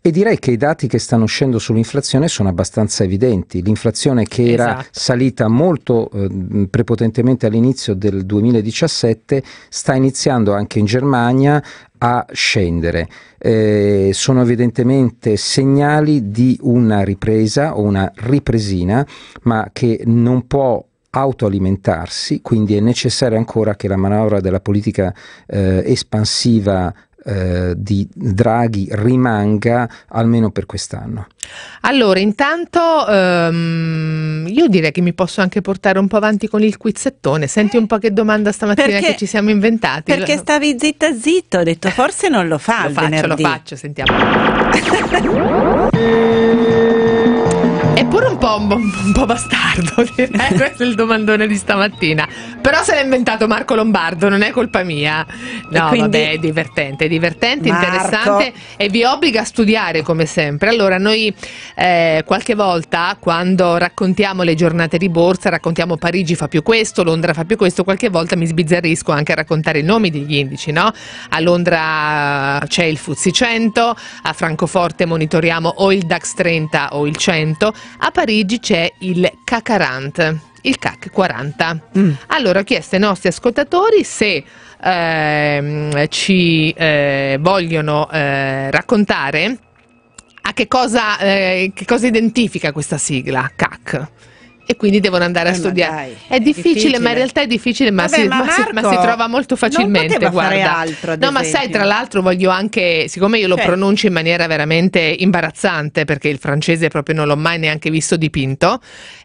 e direi che i dati che stanno uscendo sull'inflazione sono abbastanza evidenti. L'inflazione che era esatto. salita molto eh, prepotentemente all'inizio del 2017 sta iniziando anche in Germania a scendere. Eh, sono evidentemente segnali di una ripresa o una ripresina, ma che non può autoalimentarsi, quindi è necessario ancora che la manovra della politica eh, espansiva eh, di Draghi rimanga almeno per quest'anno? Allora, intanto um, io direi che mi posso anche portare un po' avanti con il quizzettone. Senti un po' che domanda stamattina perché, che ci siamo inventati. Perché stavi zitta zitto, ho detto forse non lo fa. lo faccio, venerdì. lo faccio, sentiamo. pure un po', un po bastardo, direi. Eh. Questo è il domandone di stamattina. Però se l'ha inventato Marco Lombardo, non è colpa mia. No, quindi... vabbè, è divertente, è divertente, Marco. interessante e vi obbliga a studiare come sempre. Allora, noi eh, qualche volta quando raccontiamo le giornate di borsa, raccontiamo Parigi fa più questo, Londra fa più questo, qualche volta mi sbizzarrisco anche a raccontare i nomi degli indici, no? A Londra c'è il Fuzzi 100, a Francoforte monitoriamo o il DAX 30 o il 100, a Parigi c'è il Cacarant, il CAC 40. Mm. Allora ho chiesto ai nostri ascoltatori se ehm, ci eh, vogliono eh, raccontare a che cosa, eh, che cosa identifica questa sigla, CAC e quindi devono andare eh a studiare. Dai, è, è difficile, ma in realtà è difficile, ma, Vabbè, si, ma, Marco, ma, si, trova molto facilmente. Non guarda. fare altro. No, ma sai, tra l'altro voglio anche, siccome io lo cioè. pronuncio in maniera veramente imbarazzante, perché il francese proprio non l'ho mai neanche visto dipinto,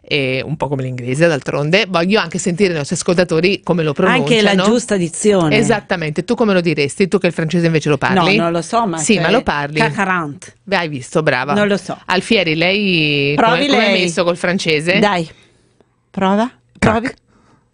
un po' come l'inglese d'altronde, voglio anche sentire i nostri ascoltatori come lo pronunciano. Anche la giusta dizione. Esattamente, tu come lo diresti? Tu che il francese invece lo parli? No, non lo so, ma... Sì, ma lo parli. Cacarant. Beh, hai visto, brava. Non lo so. Alfieri, lei Provi come, lei. come hai messo col francese? Dai. Prova? Cac. Provi?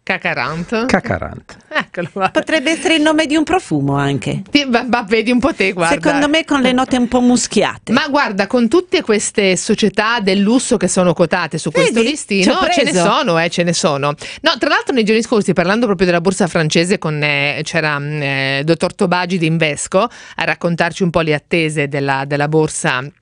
Cacarant. Cacarant. Eccolo, guarda. Potrebbe essere il nome di un profumo anche. Ma, ma, vedi un po' te, guarda. Secondo me con le note un po' muschiate. Ma guarda, con tutte queste società del lusso che sono cotate su vedi? questo listino, ce ne sono, eh, ce ne sono. No, tra l'altro nei giorni scorsi, parlando proprio della borsa francese, con, eh, c'era il mm, eh, dottor Tobagi di Invesco a raccontarci un po' le attese della, della borsa francese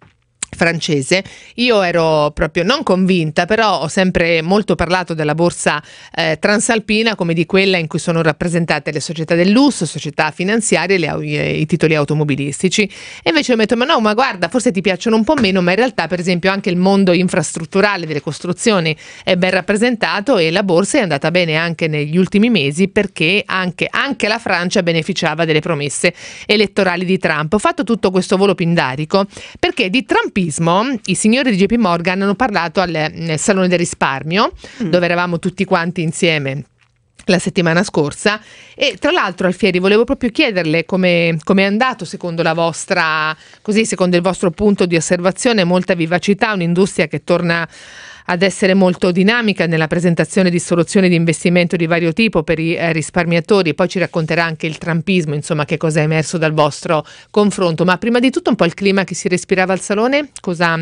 francese. Io ero proprio non convinta, però ho sempre molto parlato della borsa eh, transalpina come di quella in cui sono rappresentate le società del lusso, società finanziarie, le, eh, i titoli automobilistici. E invece ho detto, ma no, ma guarda, forse ti piacciono un po' meno, ma in realtà per esempio anche il mondo infrastrutturale delle costruzioni è ben rappresentato e la borsa è andata bene anche negli ultimi mesi perché anche, anche la Francia beneficiava delle promesse elettorali di Trump. Ho fatto tutto questo volo pindarico perché di Trump turismo, i signori di JP Morgan hanno parlato al, nel Salone del Risparmio, mm. dove eravamo tutti quanti insieme la settimana scorsa e tra l'altro Alfieri volevo proprio chiederle come, è andato secondo la vostra così secondo il vostro punto di osservazione molta vivacità un'industria che torna ad essere molto dinamica nella presentazione di soluzioni di investimento di vario tipo per i eh, risparmiatori, poi ci racconterà anche il trampismo, insomma che cosa è emerso dal vostro confronto, ma prima di tutto un po' il clima che si respirava al salone, cosa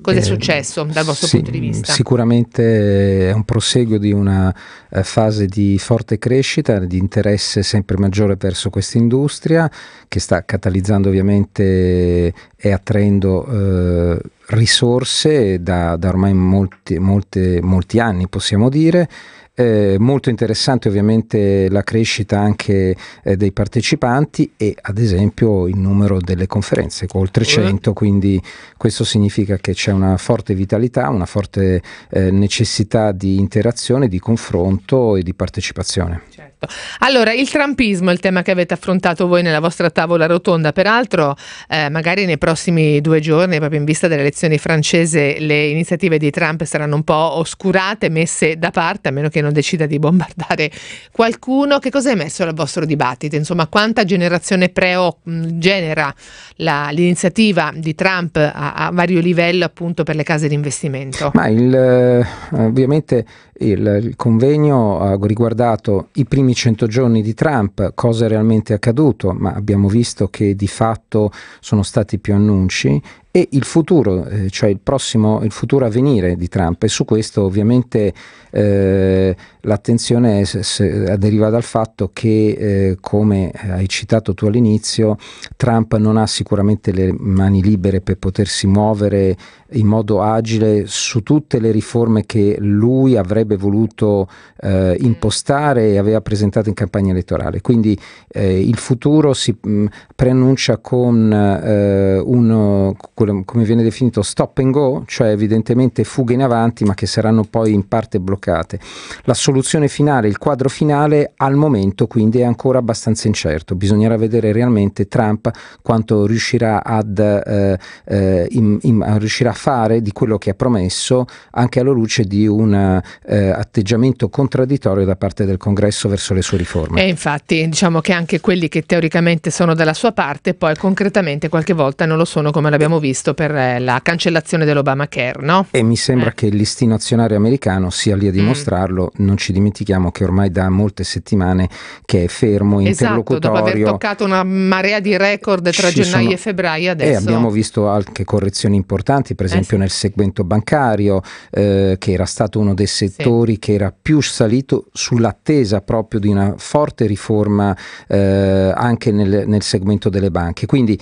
Cosa è eh, successo dal vostro sì, punto di vista? Sicuramente è un proseguo di una eh, fase di forte crescita, di interesse sempre maggiore verso questa industria che sta catalizzando ovviamente e attraendo eh, risorse da, da ormai molti, molte, molti anni possiamo dire eh, molto interessante ovviamente la crescita anche eh, dei partecipanti e ad esempio il numero delle conferenze, ecco, oltre 100, eh. quindi questo significa che c'è una forte vitalità, una forte eh, necessità di interazione, di confronto e di partecipazione. Certo. Allora, il trampismo è il tema che avete affrontato voi nella vostra tavola rotonda, peraltro eh, magari nei prossimi due giorni, proprio in vista delle elezioni francese, le iniziative di Trump saranno un po' oscurate, messe da parte, a meno che non decida di bombardare qualcuno. Che cosa è messo al vostro dibattito? Insomma, quanta generazione preo mm, genera la, l'iniziativa di Trump a, a, vario livello appunto per le case di investimento? Ma il, eh, ovviamente il, il convegno ha riguardato i primi 100 giorni di Trump, cosa è realmente accaduto, ma abbiamo visto che di fatto sono stati più annunci e il futuro, eh, cioè il prossimo, il futuro avvenire di Trump e su questo ovviamente eh, l'attenzione se, se, deriva dal fatto che, eh, come hai citato tu all'inizio, Trump non ha sicuramente le mani libere per potersi muovere in modo agile su tutte le riforme che lui avrebbe avrebbe voluto eh, impostare e aveva presentato in campagna elettorale. Quindi eh, il futuro si mh, mm, preannuncia con eh, uno, come viene definito, stop and go, cioè evidentemente fughe in avanti ma che saranno poi in parte bloccate. La soluzione finale, il quadro finale al momento quindi è ancora abbastanza incerto, bisognerà vedere realmente Trump quanto riuscirà, ad, in, eh, eh, in, riuscirà a fare di quello che ha promesso anche alla luce di una eh, eh, atteggiamento contraddittorio da parte del Congresso verso le sue riforme. E infatti diciamo che anche quelli che teoricamente sono dalla sua parte poi concretamente qualche volta non lo sono come l'abbiamo visto per eh, la cancellazione dell'Obamacare. No? E mi sembra eh. che il listino azionario americano sia lì a mm. dimostrarlo, mm. non ci dimentichiamo che ormai da molte settimane che è fermo, interlocutorio. Esatto, dopo aver toccato una marea di record tra gennaio sono... e febbraio adesso. E abbiamo visto anche correzioni importanti, per eh esempio sì. nel segmento bancario eh, che era stato uno dei, se- sì settori sì. che era più salito sull'attesa proprio di una forte riforma eh, anche nel, nel segmento delle banche. Quindi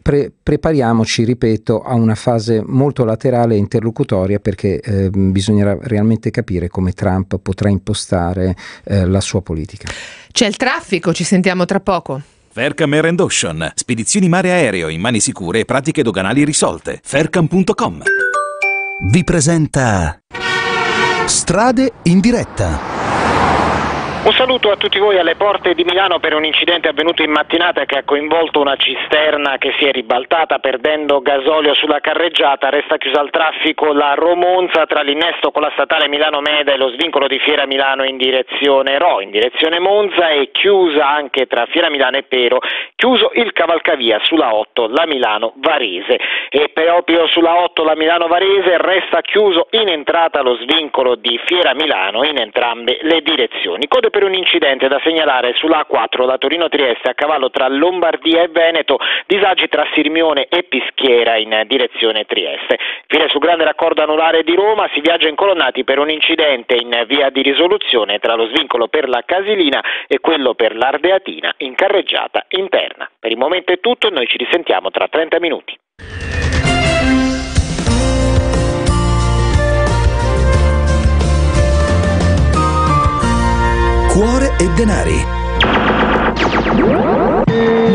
Pre- prepariamoci, ripeto, a una fase molto laterale e interlocutoria perché eh, bisognerà realmente capire come Trump potrà impostare eh, la sua politica. C'è il traffico, ci sentiamo tra poco. Faircam Air Ocean, spedizioni mare aereo in mani sicure e pratiche doganali risolte. Faircam.com Vi presenta Strade in diretta. Un saluto a tutti voi alle porte di Milano per un incidente avvenuto in mattinata che ha coinvolto una cisterna che si è ribaltata perdendo gasolio sulla carreggiata. Resta chiusa al traffico la Romonza tra l'innesto con la statale Milano Meda e lo svincolo di Fiera Milano in direzione Ro, in direzione Monza e chiusa anche tra Fiera Milano e Pero. Chiuso il cavalcavia sulla 8 la Milano Varese e proprio sulla 8 la Milano Varese resta chiuso in entrata lo svincolo di Fiera Milano in entrambe le direzioni. Code morto per un incidente da segnalare sulla A4 da Torino Trieste a cavallo tra Lombardia e Veneto, disagi tra Sirmione e Pischiera in direzione Trieste. Fine sul grande raccordo anulare di Roma si viaggia incolonnati per un incidente in via di risoluzione tra lo svincolo per la Casilina e quello per l'Ardeatina in carreggiata interna. Per il momento è tutto, noi ci risentiamo tra 30 minuti. cuore e denari.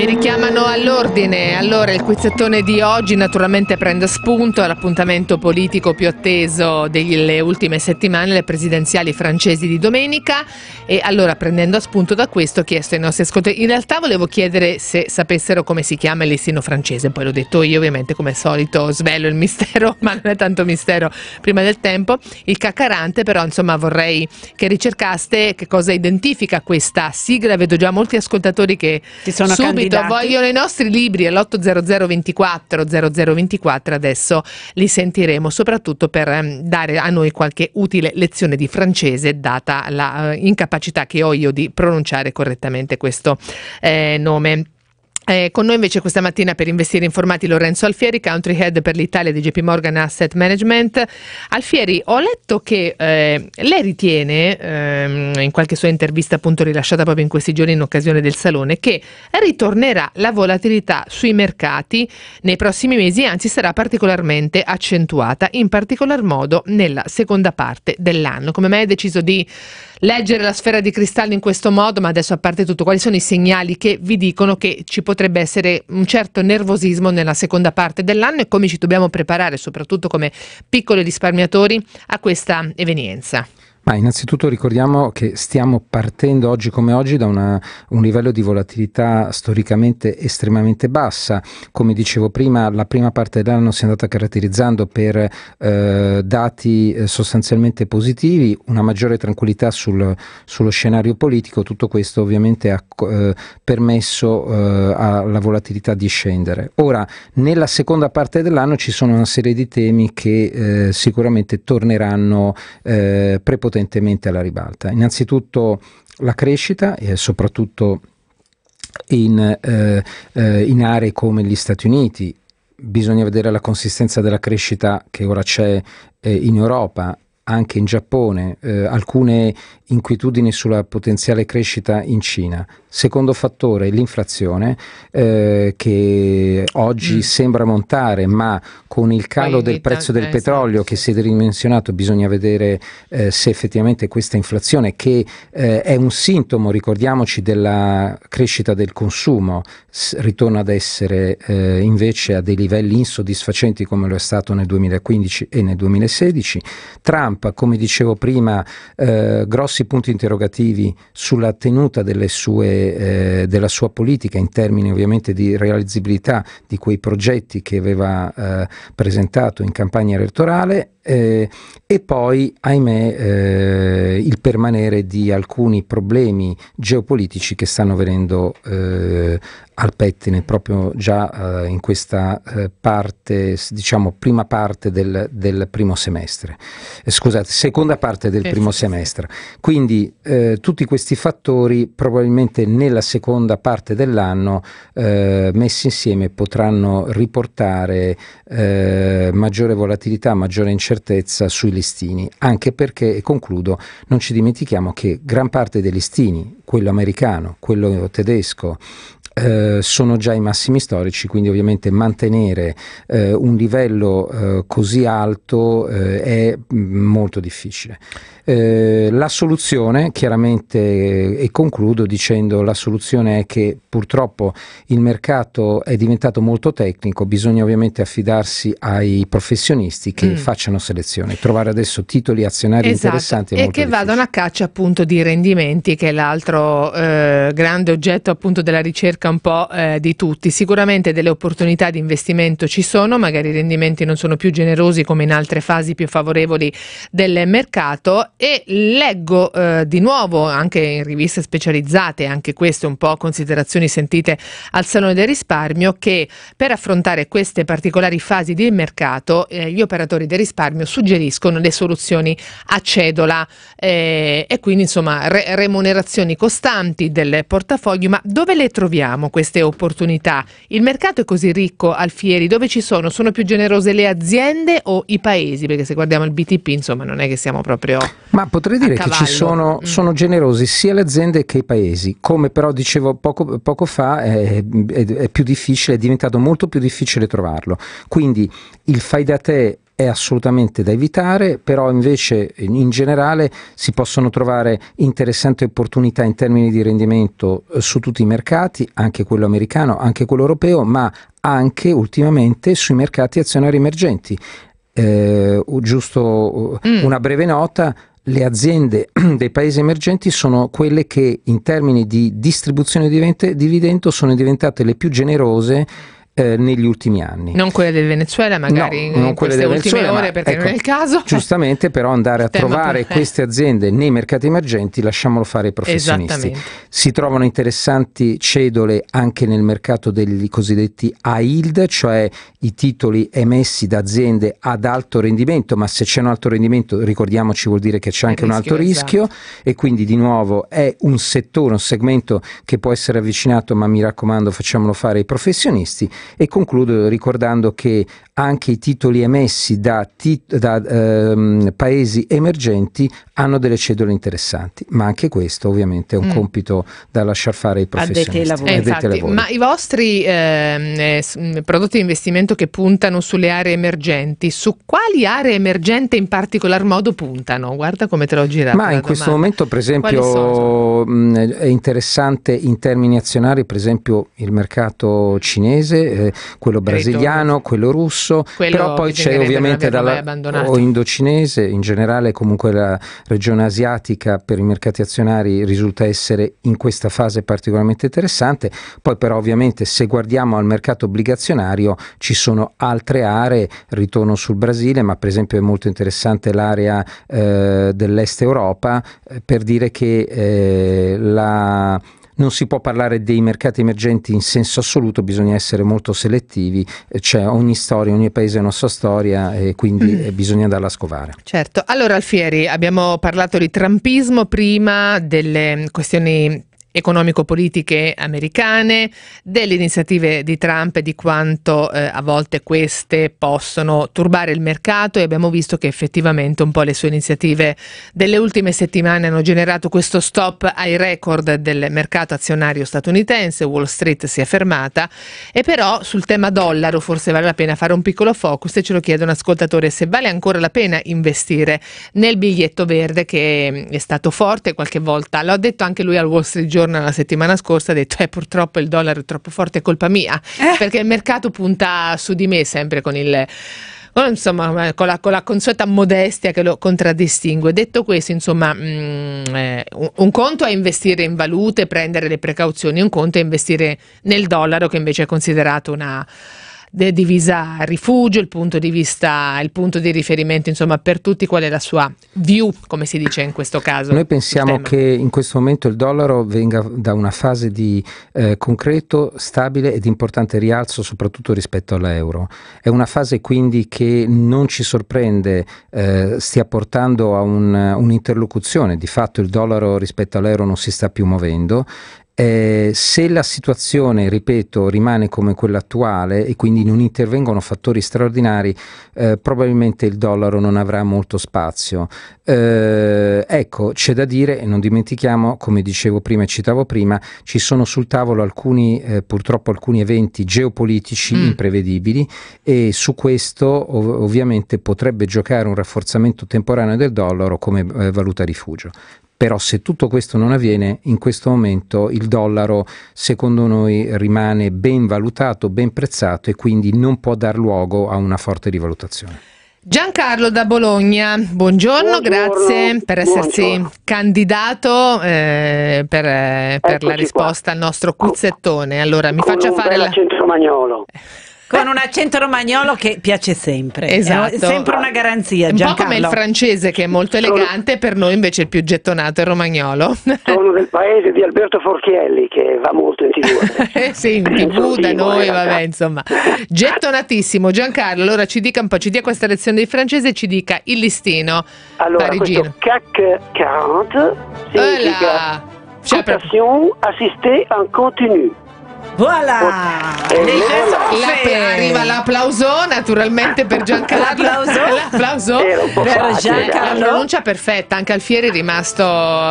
Mi richiamano all'ordine, allora il quizzettone di oggi naturalmente prende spunto all'appuntamento politico più atteso delle ultime settimane, le presidenziali francesi di domenica e allora prendendo spunto da questo ho chiesto ai nostri ascoltatori, in realtà volevo chiedere se sapessero come si chiama il listino francese, poi l'ho detto io ovviamente come al solito svelo il mistero, ma non è tanto mistero prima del tempo, il caccarante, però insomma vorrei che ricercaste che cosa identifica questa sigla, vedo già molti ascoltatori che si sono subito dati. vogliono i nostri libri all'800 24 0024, adesso li sentiremo soprattutto per ehm, dare a noi qualche utile lezione di francese data la uh, incapacità che ho io di pronunciare correttamente questo eh, nome. Eh, con noi invece questa mattina per investire informati Lorenzo Alfieri, country head per l'Italia di JP Morgan Asset Management. Alfieri, ho letto che eh, lei ritiene, ehm, in qualche sua intervista appunto rilasciata proprio in questi giorni in occasione del salone, che ritornerà la volatilità sui mercati nei prossimi mesi, anzi sarà particolarmente accentuata, in particolar modo nella seconda parte dell'anno. Come mai ha deciso di leggere la sfera di cristallo in questo modo, ma adesso a parte tutto, quali sono i segnali che vi dicono che ci potrebbe essere un certo nervosismo nella seconda parte dell'anno e come ci dobbiamo preparare, soprattutto come piccoli risparmiatori, a questa evenienza? Ma innanzitutto ricordiamo che stiamo partendo oggi come oggi da una, un livello di volatilità storicamente estremamente bassa. Come dicevo prima, la prima parte dell'anno si è andata caratterizzando per eh, dati eh, sostanzialmente positivi, una maggiore tranquillità sul, sullo scenario politico, tutto questo ovviamente ha eh, permesso eh, alla volatilità di scendere. Ora, nella seconda parte dell'anno ci sono una serie di temi che eh, sicuramente torneranno eh, prepotentemente potentemente alla ribalta. Innanzitutto la crescita e soprattutto in, eh, eh, in aree come gli Stati Uniti, bisogna vedere la consistenza della crescita che ora c'è eh, in Europa anche in Giappone, eh, alcune inquietudini sulla potenziale crescita in Cina. Secondo fattore, l'inflazione, eh, che oggi mm. sembra montare, ma con il calo Poi del prezzo del eh, esatto, petrolio che si è ridimensionato, bisogna vedere eh, se effettivamente questa inflazione, che eh, è un sintomo, ricordiamoci, della crescita del consumo, s- ritorna ad essere eh, invece a dei livelli insoddisfacenti come lo è stato nel 2015 e nel 2016. Trump Trump, come dicevo prima, eh, grossi punti interrogativi sulla tenuta sue, eh, della sua politica in termini ovviamente di realizzabilità di quei progetti che aveva eh, presentato in campagna elettorale eh, e poi, ahimè, eh, il permanere di alcuni problemi geopolitici che stanno venendo eh, al pettine proprio già eh, in questa eh, parte, diciamo, prima parte del, del primo semestre, eh, scusate, seconda parte del primo semestre. Quindi tutti questi fattori probabilmente nella seconda parte dell'anno messi insieme potranno riportare maggiore volatilità, maggiore incertezza certezza sui listini, anche perché, e concludo, non ci dimentichiamo che gran parte dei listini, quello americano, quello tedesco, eh, sono già i massimi storici, quindi ovviamente mantenere eh, un livello eh, così alto eh, è mm, molto difficile. Eh, la soluzione, chiaramente, e concludo dicendo la soluzione è che purtroppo il mercato è diventato molto tecnico, bisogna ovviamente affidarsi ai professionisti che mm. facciano selezione, trovare adesso titoli azionari esatto, interessanti e che vadano a caccia appunto di rendimenti, che è l'altro grande oggetto appunto della ricerca cerca un po' eh, di tutti. Sicuramente delle opportunità di investimento ci sono, magari i rendimenti non sono più generosi come in altre fasi più favorevoli del mercato e leggo eh, di nuovo anche in riviste specializzate, anche queste un po' considerazioni sentite al Salone del Risparmio, che per affrontare queste particolari fasi del mercato eh, gli operatori del risparmio suggeriscono le soluzioni a cedola eh, e quindi insomma re remunerazioni costanti del portafoglio, ma dove le troviamo? sfruttiamo queste opportunità. Il mercato è così ricco, Alfieri, dove ci sono? Sono più generose le aziende o i paesi? Perché se guardiamo il BTP, insomma, non è che siamo proprio. Ma potrei dire che ci sono, mm. sono, generosi sia le aziende che i paesi. Come però dicevo poco, poco fa, è, è, è, più difficile, è diventato molto più difficile trovarlo. Quindi il fai da te è assolutamente da evitare, però invece in generale si possono trovare interessanti opportunità in termini di rendimento eh, su tutti i mercati, anche quello americano, anche quello europeo, ma anche ultimamente sui mercati azionari emergenti. Eh, giusto mm. una breve nota, le aziende dei paesi emergenti sono quelle che in termini di distribuzione di dividendo sono diventate le più generose eh, negli ultimi anni. Non quelle del Venezuela, magari no, non quelle del Venezuela, ore, perché ecco, non è ecco, il caso. Giustamente, però, andare a trovare per... queste aziende nei mercati emergenti, lasciamolo fare ai professionisti. Si trovano interessanti cedole anche nel mercato degli cosiddetti a yield, cioè i titoli emessi da aziende ad alto rendimento, ma se c'è un alto rendimento, ricordiamoci, vuol dire che c'è anche il un alto rischio esatto. e quindi di nuovo è un settore, un segmento che può essere avvicinato, ma mi raccomando, facciamolo fare ai professionisti e concludo ricordando che anche i titoli emessi da, tit- da ehm, paesi emergenti hanno delle cedole interessanti, ma anche questo ovviamente è un mm. compito da lasciar fare ai professionisti. Eh, infatti, ma i vostri ehm, eh, mm, prodotti di investimento che puntano sulle aree emergenti, su quali aree emergenti in particolar modo puntano? Guarda come te l'ho girato. Ma in questo momento per esempio mh, mm, è interessante in termini azionari per esempio il mercato cinese, eh, quello brasiliano, quello russo, russo, Quello però poi c'è ovviamente dalla, o indocinese, in generale comunque la regione asiatica per i mercati azionari risulta essere in questa fase particolarmente interessante, poi però ovviamente se guardiamo al mercato obbligazionario ci sono altre aree, ritorno sul Brasile, ma per esempio è molto interessante l'area eh, dell'est Europa eh, per dire che eh, la non si può parlare dei mercati emergenti in senso assoluto, bisogna essere molto selettivi, eh, c'è cioè, ogni storia, ogni paese ha una sua storia e quindi mm. Eh, bisogna andarla a scovare. Certo, allora Alfieri abbiamo parlato di trampismo prima, delle questioni economico-politiche americane, delle iniziative di Trump e di quanto eh, a volte queste possono turbare il mercato e abbiamo visto che effettivamente un po' le sue iniziative delle ultime settimane hanno generato questo stop ai record del mercato azionario statunitense, Wall Street si è fermata e però sul tema dollaro forse vale la pena fare un piccolo focus e ce lo chiede un ascoltatore se vale ancora la pena investire nel biglietto verde che mm, è stato forte qualche volta, l'ho detto anche lui al Wall Street Journal Buongiorno la settimana scorsa ha detto eh, purtroppo il dollaro è troppo forte, è colpa mia, eh. perché il mercato punta su di me sempre con il insomma, eh, con la, con la, consueta modestia che lo contraddistingue. Detto questo, insomma, mh, mm, eh, un, conto è investire in valute, prendere le precauzioni, un conto è investire nel dollaro che invece è considerato una divisa rifugio, il punto di vista, il punto di riferimento insomma per tutti, qual è la sua view, come si dice in questo caso? Noi pensiamo che in questo momento il dollaro venga da una fase di eh, concreto, stabile ed importante rialzo soprattutto rispetto all'euro. È una fase quindi che non ci sorprende, eh, stia portando a un, un'interlocuzione, di fatto il dollaro rispetto all'euro non si sta più muovendo, eh, se la situazione, ripeto, rimane come quella attuale e quindi non intervengono fattori straordinari, eh, probabilmente il dollaro non avrà molto spazio. Eh, ecco, c'è da dire, e non dimentichiamo, come dicevo prima e citavo prima, ci sono sul tavolo alcuni, eh, purtroppo alcuni eventi geopolitici mm. imprevedibili e su questo ov- ovviamente potrebbe giocare un rafforzamento temporaneo del dollaro come eh, valuta rifugio. Però se tutto questo non avviene, in questo momento il dollaro secondo noi rimane ben valutato, ben prezzato e quindi non può dar luogo a una forte rivalutazione. Giancarlo da Bologna, buongiorno, buongiorno. grazie per essersi buongiorno. candidato eh, per, eh, per la risposta qua. al nostro quizzettone. Allora, mi faccia fare la... centromagnolo. con un accento romagnolo che piace sempre. Eh, esatto. È sempre una garanzia. Un Giancarlo. po' come il francese che è molto elegante, per noi invece il più gettonato è il romagnolo. Sono del paese di Alberto Forchielli che va molto in tv. Eh, sì, in tv da noi, vabbè, insomma. Gettonatissimo. Giancarlo, allora ci dica un po', ci dia questa lezione di francese e ci dica il listino allora, parigino. CAC 40 significa voilà. Cioè, per... assistée en continu. Voilà! Eh, Nel la, arriva l'applauso naturalmente per Giancarlo. L'applauso? per Giancarlo. La pronuncia perfetta, anche Alfieri è rimasto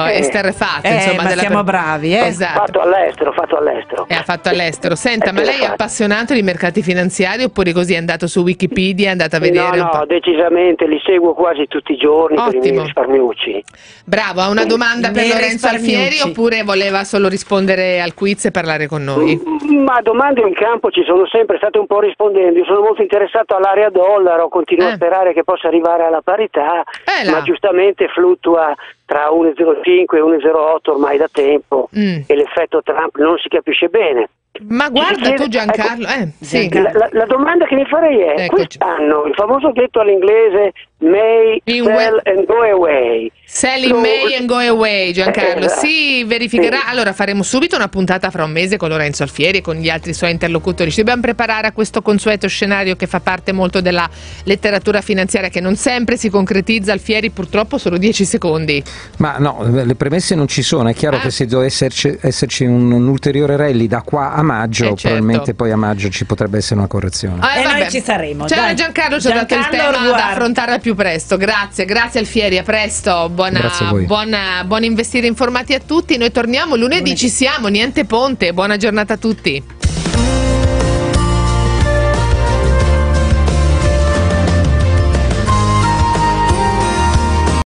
eh. esterrefatto. Eh, insomma, ma della siamo per... bravi, eh? Esatto. Fatto all'estero, fatto all'estero. Eh, fatto all'estero. Senta, eh, ma lei è appassionato di mercati finanziari oppure così è andato su Wikipedia, è andato a eh, vedere? No, no, decisamente, li seguo quasi tutti i giorni Ottimo. per i miei risparmiucci. Bravo, ha una domanda per Lorenzo Alfieri oppure voleva solo rispondere al quiz e parlare con noi? Mm, ma domande in campo ci sono sempre state un po' rispondendo. Io sono molto interessato all'area dollaro, continuo eh. a sperare che possa arrivare alla parità, eh ma giustamente fluttua tra 1,05 e 1,08 ormai da tempo mm. e l'effetto Trump non si capisce bene. Ma guarda chiede, tu Giancarlo, ecco, eh, sì. la, la, domanda che mi farei è, eccoci. quest'anno il famoso detto all'inglese May in sell we- and go away. Sell in so- May and go away, Giancarlo. Esatto. Si verificherà. Sì. Allora faremo subito una puntata fra un mese con Lorenzo Alfieri e con gli altri suoi interlocutori. Ci dobbiamo preparare a questo consueto scenario che fa parte molto della letteratura finanziaria che non sempre si concretizza. Alfieri purtroppo solo 10 secondi. Ma no, le premesse non ci sono. È chiaro ah. che se dovesse esserci, esserci un, un, ulteriore rally da qua a maggio, eh certo. probabilmente poi a maggio ci potrebbe essere una correzione. Ah, eh, e eh, vabbè. noi ci saremo. Ciao Giancarlo, ci ha dato il tema da affrontare più più presto. Grazie, grazie Alfieri, a presto. Buona, a buona, buon investire informati a tutti. Noi torniamo lunedì, lunedì, ci siamo, niente ponte. Buona giornata a tutti.